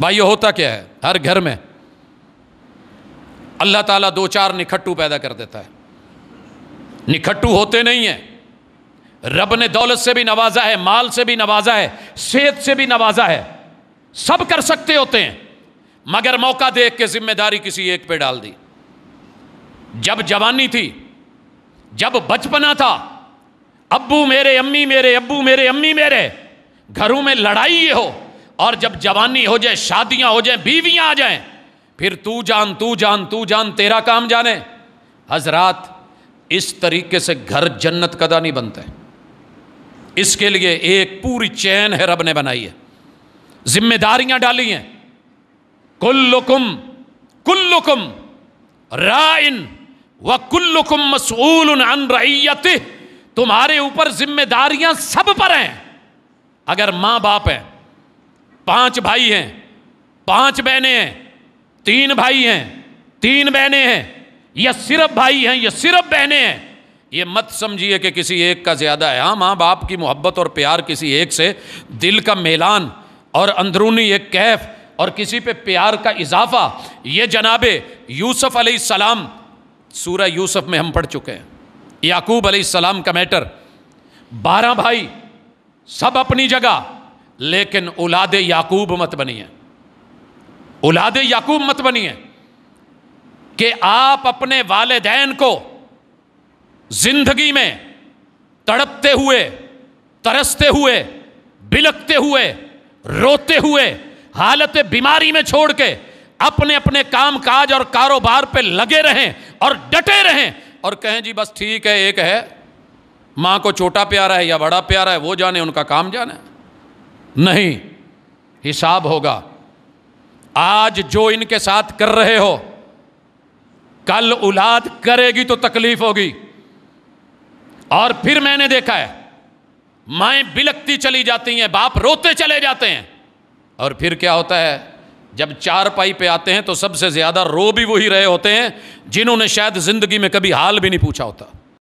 भाई होता क्या है हर घर में अल्लाह ताला दो चार निखट्टू पैदा कर देता है निखट्टू होते नहीं है रब ने दौलत से भी नवाजा है माल से भी नवाजा है सेहत से भी नवाजा है सब कर सकते होते हैं मगर मौका देख के जिम्मेदारी किसी एक पे डाल दी जब जवानी थी जब बचपना था अब्बू मेरे अम्मी मेरे अब्बू मेरे अम्मी मेरे घरों में लड़ाई ये हो और जब जवानी हो जाए शादियां हो जाए बीवियां आ जाए फिर तू जान तू जान तू जान तेरा काम जाने हजरात इस तरीके से घर जन्नत कदा नहीं बनते इसके लिए एक पूरी चैन है रब ने बनाई है जिम्मेदारियां डाली हैं कुल्लुकुम कुल्लुकुम राइन व कुल्लुकुम मसूल अन रैयत तुम्हारे ऊपर जिम्मेदारियां सब पर हैं अगर मां बाप हैं पांच भाई हैं पांच बहने हैं तीन भाई हैं तीन बहने हैं या सिर्फ भाई हैं या सिर्फ बहने हैं ये मत समझिए कि किसी एक का ज़्यादा है हाँ माँ बाप की मोहब्बत और प्यार किसी एक से दिल का मेलान और अंदरूनी एक कैफ और किसी पे प्यार का इजाफा ये जनाबे यूसुफ सलाम सूरह यूसुफ में हम पढ़ चुके हैं याकूब सलाम का मैटर बारह भाई सब अपनी जगह लेकिन औलाद याकूब मत बनिए औलाद याकूब मत बनिए कि आप अपने वालदेन को जिंदगी में तड़पते हुए तरसते हुए बिलकते हुए रोते हुए हालत बीमारी में छोड़ के अपने अपने काम काज और कारोबार पे लगे रहें और डटे रहें और कहें जी बस ठीक है एक है माँ को छोटा प्यारा है या बड़ा प्यारा है वो जाने उनका काम जाने नहीं हिसाब होगा आज जो इनके साथ कर रहे हो कल औलाद करेगी तो तकलीफ होगी और फिर मैंने देखा है माएं बिलकती चली जाती हैं बाप रोते चले जाते हैं और फिर क्या होता है जब चार पाई पे आते हैं तो सबसे ज़्यादा रो भी वही रहे होते हैं जिन्होंने शायद ज़िंदगी में कभी हाल भी नहीं पूछा होता